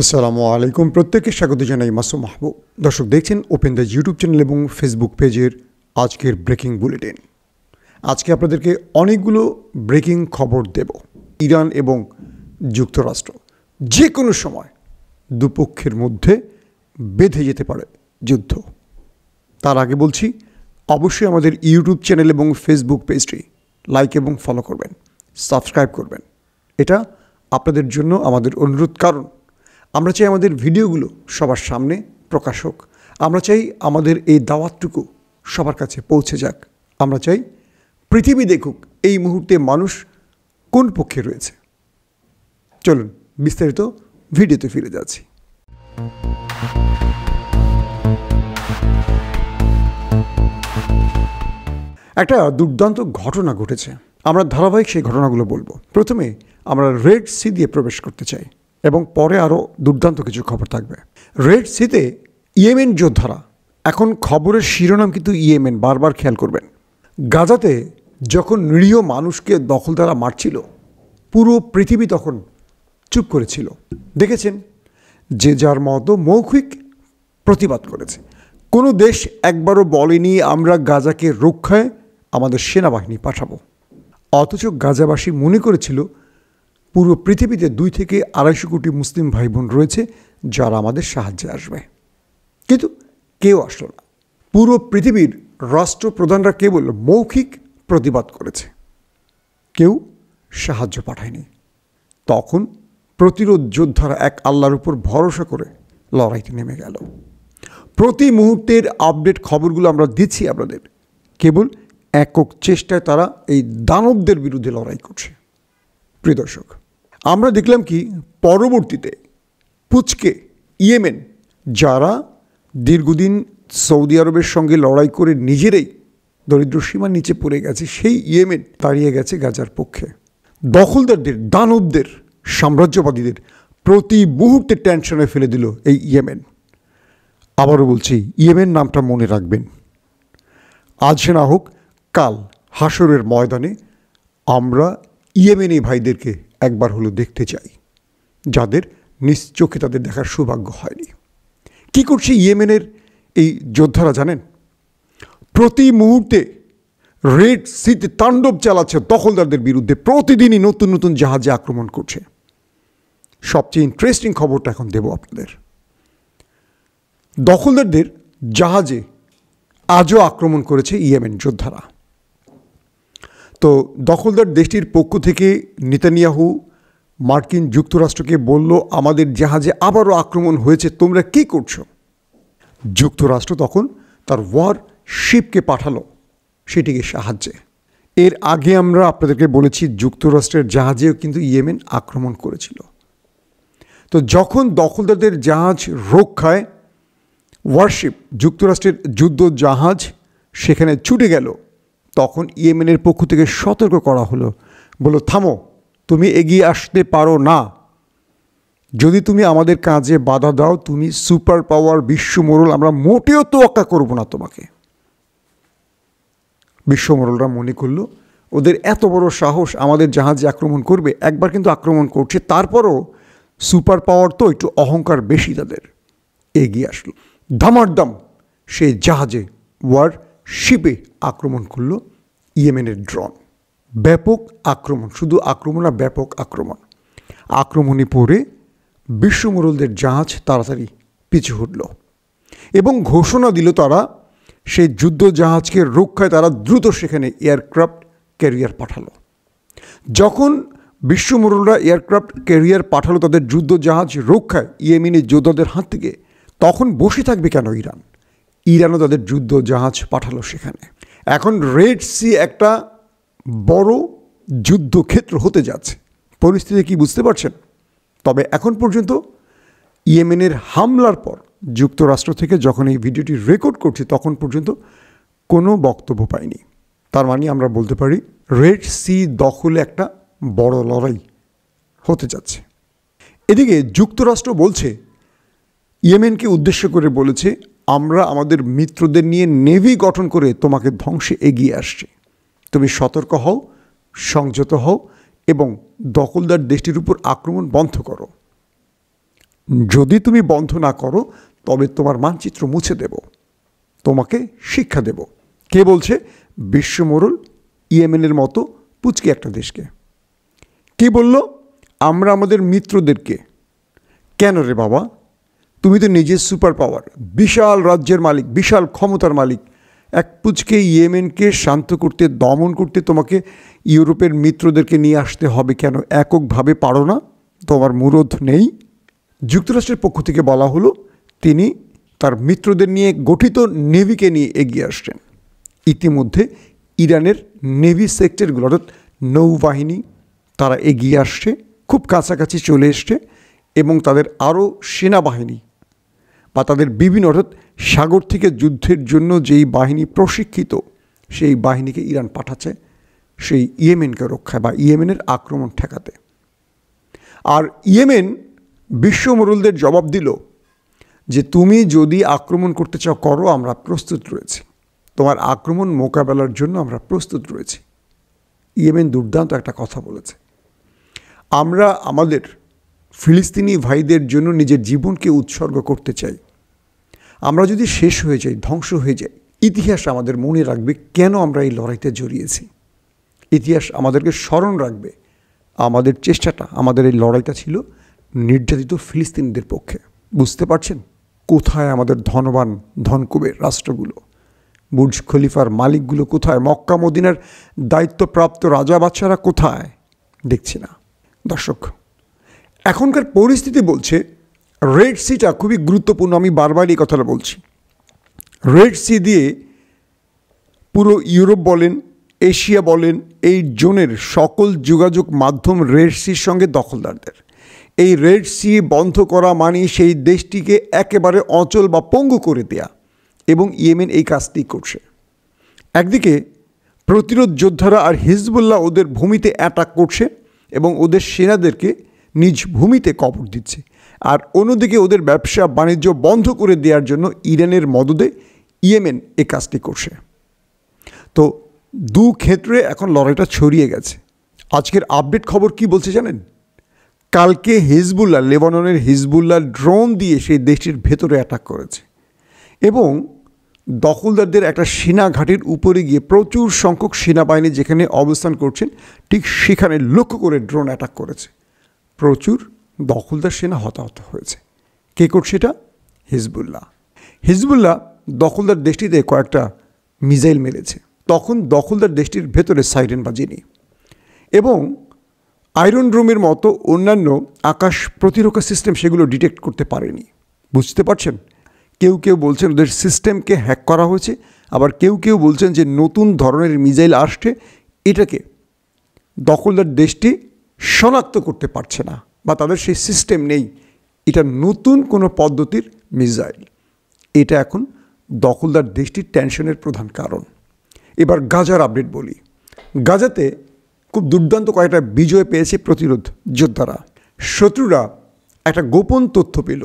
আসসালামু আলাইকুম প্রত্যেককে স্বাগত জানাই মাসুম মাহবুব দর্শক দেখছেন ওপেন দ্য ইউটিউব চ্যানেল এবং ফেসবুক পেজের আজকের ব্রেকিং বুলেটিন আজকে আপনাদেরকে অনেকগুলো ব্রেকিং খবর দেব ইরান এবং যুক্তরাষ্ট্র যে কোনো সময় দুপক্ষের মধ্যে বেঁধে যেতে পারে যুদ্ধ তার আগে বলছি অবশ্যই আমাদের ইউটিউব চ্যানেল এবং ফেসবুক পেজটি লাইক এবং ফলো করবেন সাবস্ক্রাইব করবেন এটা আপনাদের জন্য আমাদের অনুরোধ কারণ আমরা চাই আমাদের ভিডিওগুলো সবার সামনে প্রকাশ হোক আমরা চাই আমাদের এই দাওয়াতটুকু সবার কাছে পৌঁছে যাক আমরা চাই পৃথিবী দেখুক এই মুহূর্তে মানুষ কোন পক্ষে রয়েছে চলুন বিস্তারিত ভিডিওতে ফিরে যাচ্ছি একটা দুর্দান্ত ঘটনা ঘটেছে আমরা ধারাবাহিক সেই ঘটনাগুলো বলবো প্রথমে আমরা রেড সি দিয়ে প্রবেশ করতে চাই এবং পরে আরও দুর্দান্ত কিছু খবর থাকবে রেড সিতে ইয়েমেন যোদ্ধারা এখন খবরের শিরোনাম কিন্তু ইয়েমেন বারবার খেয়াল করবেন গাজাতে যখন নিরীহ মানুষকে দখল দ্বারা মারছিল পুরো পৃথিবী তখন চুপ করেছিল দেখেছেন যে যার মতো মৌখিক প্রতিবাদ করেছে কোনো দেশ একবারও বলেনি আমরা গাজাকে রক্ষায় আমাদের সেনাবাহিনী পাঠাবো অথচ গাজাবাসী মনে করেছিল পুরো পৃথিবীতে দুই থেকে আড়াইশো কোটি মুসলিম ভাই বোন রয়েছে যারা আমাদের সাহায্যে আসবে কিন্তু কেউ আসলো না পুরো পৃথিবীর রাষ্ট্রপ্রধানরা কেবল মৌখিক প্রতিবাদ করেছে কেউ সাহায্য পাঠায়নি তখন প্রতিরোধ যোদ্ধারা এক আল্লাহর উপর ভরসা করে লড়াইতে নেমে গেল প্রতি মুহূর্তের আপডেট খবরগুলো আমরা দিচ্ছি আপনাদের কেবল একক চেষ্টায় তারা এই দানবদের বিরুদ্ধে লড়াই করছে প্রিয় দর্শক আমরা দেখলাম কি পরবর্তীতে পুচকে ইয়েমেন যারা দীর্ঘদিন সৌদি আরবের সঙ্গে লড়াই করে নিজেরাই দরিদ্রসীমার নিচে পড়ে গেছে সেই ইয়েমেন দাঁড়িয়ে গেছে গাজার পক্ষে দখলদারদের দানবদের সাম্রাজ্যবাদীদের প্রতি মুহূর্তে টেনশনে ফেলে দিল এই ইয়েমেন আবারও বলছি ইয়েমেন নামটা মনে রাখবেন আজ না হোক কাল হাসরের ময়দানে আমরা ইয়েমেনি ভাইদেরকে একবার হলো দেখতে চাই যাদের নিজ চোখে তাদের দেখার সৌভাগ্য হয়নি কী করছে ইয়েমেনের এই যোদ্ধারা জানেন প্রতি মুহূর্তে রেড সিতে তাণ্ডব চালাচ্ছে দখলদারদের বিরুদ্ধে প্রতিদিনই নতুন নতুন জাহাজে আক্রমণ করছে সবচেয়ে ইন্টারেস্টিং খবরটা এখন দেব আপনাদের দখলদারদের জাহাজে আজও আক্রমণ করেছে ইয়েমেন যোদ্ধারা তো দখলদার দেশটির পক্ষ থেকে নেতানিয়াহু মার্কিন যুক্তরাষ্ট্রকে বলল আমাদের জাহাজে আবারও আক্রমণ হয়েছে তোমরা কী করছো যুক্তরাষ্ট্র তখন তার ওয়ার শিপকে পাঠালো সেটিকে সাহায্যে এর আগে আমরা আপনাদেরকে বলেছি যুক্তরাষ্ট্রের জাহাজেও কিন্তু ইয়েমেন আক্রমণ করেছিল তো যখন দখলদারদের জাহাজ রক্ষায় ওয়ারশিপ যুক্তরাষ্ট্রের যুদ্ধ জাহাজ সেখানে ছুটে গেল তখন ইয়েমেনের পক্ষ থেকে সতর্ক করা হলো বলো থামো তুমি এগিয়ে আসতে পারো না যদি তুমি আমাদের কাজে বাধা দাও তুমি সুপার পাওয়ার বিশ্বমোরল আমরা মোটেও তো অক্কা করব না তোমাকে বিশ্বমোরলরা মনে করলো ওদের এত বড় সাহস আমাদের জাহাজে আক্রমণ করবে একবার কিন্তু আক্রমণ করছে তারপরও সুপার পাওয়ার তো একটু অহংকার বেশি তাদের এগিয়ে আসলো দাম সেই জাহাজে ওয়ার শিবে আক্রমণ করলো ইয়েমেনের ড্রোন ব্যাপক আক্রমণ শুধু আক্রমণ আর ব্যাপক আক্রমণ আক্রমণে পড়ে বিশ্বমোরলদের জাহাজ তাড়াতাড়ি পিছু হটল এবং ঘোষণা দিল তারা সেই যুদ্ধ জাহাজকে রক্ষায় তারা দ্রুত সেখানে এয়ারক্রাফট ক্যারিয়ার পাঠালো যখন বিশ্বমোরলরা এয়ারক্রাফট ক্যারিয়ার পাঠালো তাদের যুদ্ধ জাহাজ রক্ষায় ইয়েমিনের যোদ্ধাদের হাত থেকে তখন বসে থাকবে কেন ইরান ইরানও তাদের যুদ্ধ জাহাজ পাঠালো সেখানে এখন রেড সি একটা বড় যুদ্ধক্ষেত্র হতে যাচ্ছে পরিস্থিতি কি বুঝতে পারছেন তবে এখন পর্যন্ত ইয়েমেনের হামলার পর যুক্তরাষ্ট্র থেকে যখন এই ভিডিওটি রেকর্ড করছি তখন পর্যন্ত কোনো বক্তব্য পাইনি তার মানে আমরা বলতে পারি রেড সি দখলে একটা বড় লড়াই হতে যাচ্ছে এদিকে যুক্তরাষ্ট্র বলছে ইয়েমেনকে উদ্দেশ্য করে বলেছে আমরা আমাদের মিত্রদের নিয়ে নেভি গঠন করে তোমাকে ধ্বংসে এগিয়ে আসছি তুমি সতর্ক হও সংযত হও এবং দখলদার দেশটির উপর আক্রমণ বন্ধ করো যদি তুমি বন্ধ না করো তবে তোমার মানচিত্র মুছে দেব তোমাকে শিক্ষা দেব কে বলছে বিশ্বমোরল ইয়েমেনের মতো পুচকে একটা দেশকে কে বলল আমরা আমাদের মিত্রদেরকে কেন রে বাবা তুমি তো নিজের সুপার পাওয়ার বিশাল রাজ্যের মালিক বিশাল ক্ষমতার মালিক এক পুচকে ইয়েমেনকে শান্ত করতে দমন করতে তোমাকে ইউরোপের মিত্রদেরকে নিয়ে আসতে হবে কেন এককভাবে পারো না তোমার মুরোধ নেই যুক্তরাষ্ট্রের পক্ষ থেকে বলা হলো তিনি তার মিত্রদের নিয়ে গঠিত নেভিকে নিয়ে এগিয়ে আসছেন ইতিমধ্যে ইরানের নেভি সেক্টরগুলো অর্থাৎ নৌবাহিনী তারা এগিয়ে আসছে খুব কাছাকাছি চলে এসছে এবং তাদের আরও সেনাবাহিনী বা তাদের বিভিন্ন অর্থাৎ সাগর থেকে যুদ্ধের জন্য যেই বাহিনী প্রশিক্ষিত সেই বাহিনীকে ইরান পাঠাচ্ছে সেই ইয়েমেনকে রক্ষায় বা ইয়েমেনের আক্রমণ ঠেকাতে আর ইয়েমেন বিশ্ব মোরুলদের জবাব দিল যে তুমি যদি আক্রমণ করতে চাও করো আমরা প্রস্তুত রয়েছি তোমার আক্রমণ মোকাবেলার জন্য আমরা প্রস্তুত রয়েছি ইয়েমেন দুর্দান্ত একটা কথা বলেছে আমরা আমাদের ফিলিস্তিনি ভাইদের জন্য নিজের জীবনকে উৎসর্গ করতে চাই আমরা যদি শেষ হয়ে যাই ধ্বংস হয়ে যাই ইতিহাস আমাদের মনে রাখবে কেন আমরা এই লড়াইতে জড়িয়েছি ইতিহাস আমাদেরকে স্মরণ রাখবে আমাদের চেষ্টাটা আমাদের এই লড়াইটা ছিল নির্যাতিত ফিলিস্তিনিদের পক্ষে বুঝতে পারছেন কোথায় আমাদের ধনবান ধনকুবের রাষ্ট্রগুলো বুর্জ খলিফার মালিকগুলো কোথায় মক্কা মদিনার দায়িত্বপ্রাপ্ত রাজা বাচ্চারা কোথায় দেখছি না দর্শক এখনকার পরিস্থিতি বলছে রেড সিটা খুবই গুরুত্বপূর্ণ আমি বারবার এই কথাটা বলছি রেড সি দিয়ে পুরো ইউরোপ বলেন এশিয়া বলেন এই জোনের সকল যোগাযোগ মাধ্যম রেড সির সঙ্গে দখলদারদের এই রেড সি বন্ধ করা মানে সেই দেশটিকে একেবারে অচল বা পঙ্গু করে দেয়া এবং ইয়েমেন এই কাজটি করছে একদিকে প্রতিরোধ যোদ্ধারা আর হিজবুল্লাহ ওদের ভূমিতে অ্যাটাক করছে এবং ওদের সেনাদেরকে নিজ ভূমিতে কবর দিচ্ছে আর অন্যদিকে ওদের ব্যবসা বাণিজ্য বন্ধ করে দেওয়ার জন্য ইরানের মদদে ইয়েমেন এ কাজটি করছে তো দু ক্ষেত্রে এখন লড়াইটা ছড়িয়ে গেছে আজকের আপডেট খবর কি বলছে জানেন কালকে হিজবুল্লাহ লেবাননের হিজবুল্লাহ ড্রোন দিয়ে সেই দেশটির ভেতরে অ্যাটাক করেছে এবং দখলদারদের একটা সেনা ঘাটির উপরে গিয়ে প্রচুর সংখ্যক সেনাবাহিনী যেখানে অবস্থান করছেন ঠিক সেখানে লক্ষ্য করে ড্রোন অ্যাটাক করেছে প্রচুর দখলদার সেনা হতাহত হয়েছে কে করছে এটা হিজবুল্লাহ হিজবুল্লাহ দখলদার দেশটিতে কয়েকটা মিজাইল মেরেছে তখন দখলদার দেশটির ভেতরে সাইরেন বাজিনি এবং আয়রন রুমের মতো অন্যান্য আকাশ প্রতিরক্ষা সিস্টেম সেগুলো ডিটেক্ট করতে পারেনি বুঝতে পারছেন কেউ কেউ বলছেন ওদের সিস্টেমকে হ্যাক করা হয়েছে আবার কেউ কেউ বলছেন যে নতুন ধরনের মিজাইল আসছে এটাকে দখলদার দেশটি শনাক্ত করতে পারছে না বা তাদের সেই সিস্টেম নেই এটা নতুন কোনো পদ্ধতির মিসাইল এটা এখন দখলদার দেশটির টেনশনের প্রধান কারণ এবার গাজার আপডেট বলি গাজাতে খুব দুর্দান্ত কয়েকটা বিজয় পেয়েছে প্রতিরোধ যোদ্ধারা শত্রুরা একটা গোপন তথ্য পেল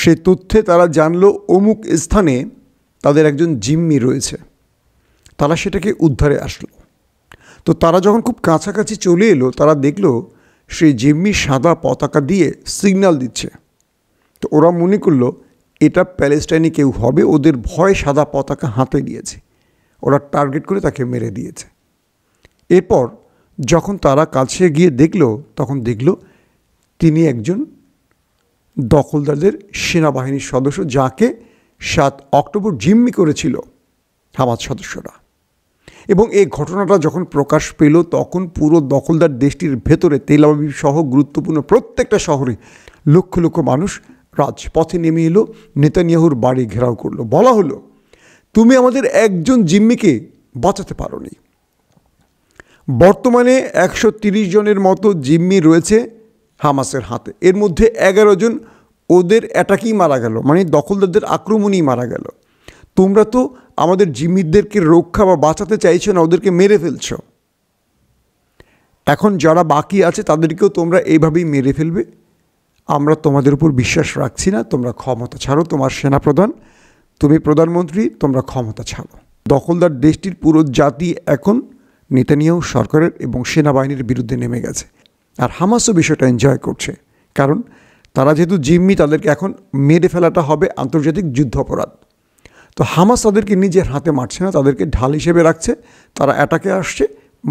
সেই তথ্যে তারা জানলো অমুক স্থানে তাদের একজন জিম্মি রয়েছে তারা সেটাকে উদ্ধারে আসলো তো তারা যখন খুব কাছাকাছি চলে এলো তারা দেখলো সেই জিম্মি সাদা পতাকা দিয়ে সিগনাল দিচ্ছে তো ওরা মনে করলো এটা প্যালেস্টাইনি কেউ হবে ওদের ভয় সাদা পতাকা হাতে দিয়েছে ওরা টার্গেট করে তাকে মেরে দিয়েছে এরপর যখন তারা কাছে গিয়ে দেখলো তখন দেখলো তিনি একজন দখলদারদের সেনাবাহিনীর সদস্য যাকে সাত অক্টোবর জিম্মি করেছিল হামাজ সদস্যরা এবং এই ঘটনাটা যখন প্রকাশ পেল তখন পুরো দখলদার দেশটির ভেতরে তেলাবাবি সহ গুরুত্বপূর্ণ প্রত্যেকটা শহরে লক্ষ লক্ষ মানুষ রাজপথে নেমে এলো নেতানিয়াহুর বাড়ি ঘেরাও করলো বলা হলো তুমি আমাদের একজন জিম্মিকে বাঁচাতে পারোনি বর্তমানে একশো তিরিশ জনের মতো জিম্মি রয়েছে হামাসের হাতে এর মধ্যে এগারো জন ওদের অ্যাটাকই মারা গেল মানে দখলদারদের আক্রমণই মারা গেল তোমরা তো আমাদের জিম্মিদেরকে রক্ষা বা বাঁচাতে চাইছো না ওদেরকে মেরে ফেলছ এখন যারা বাকি আছে তাদেরকেও তোমরা এইভাবেই মেরে ফেলবে আমরা তোমাদের উপর বিশ্বাস রাখছি না তোমরা ক্ষমতা ছাড়ো তোমার সেনাপ্রধান তুমি প্রধানমন্ত্রী তোমরা ক্ষমতা ছাড়ো দখলদার দেশটির পুরো জাতি এখন নেতানিয়াও সরকারের এবং সেনাবাহিনীর বিরুদ্ধে নেমে গেছে আর হামাসও বিষয়টা এনজয় করছে কারণ তারা যেহেতু জিম্মি তাদেরকে এখন মেরে ফেলাটা হবে আন্তর্জাতিক যুদ্ধ অপরাধ তো হামাস তাদেরকে নিজের হাতে মারছে না তাদেরকে ঢাল হিসেবে রাখছে তারা অ্যাটাকে আসছে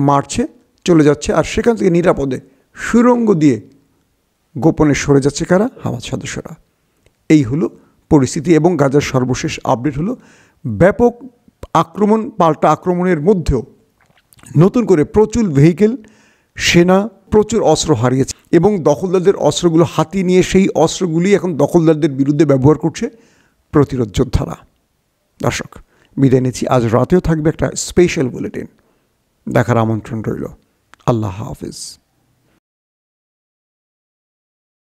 মারছে চলে যাচ্ছে আর সেখান থেকে নিরাপদে সুরঙ্গ দিয়ে গোপনে সরে যাচ্ছে কারা হামাস সদস্যরা এই হলো পরিস্থিতি এবং গাজার সর্বশেষ আপডেট হলো ব্যাপক আক্রমণ পাল্টা আক্রমণের মধ্যেও নতুন করে প্রচুর ভেহিকেল সেনা প্রচুর অস্ত্র হারিয়েছে এবং দখলদারদের অস্ত্রগুলো হাতি নিয়ে সেই অস্ত্রগুলি এখন দখলদারদের বিরুদ্ধে ব্যবহার করছে প্রতিরোধ যোদ্ধারা দর্শক বিদায় নিচ্ছি আজ রাতেও থাকবে একটা স্পেশাল বুলেটিন দেখার আমন্ত্রণ রইল আল্লাহ হাফিজ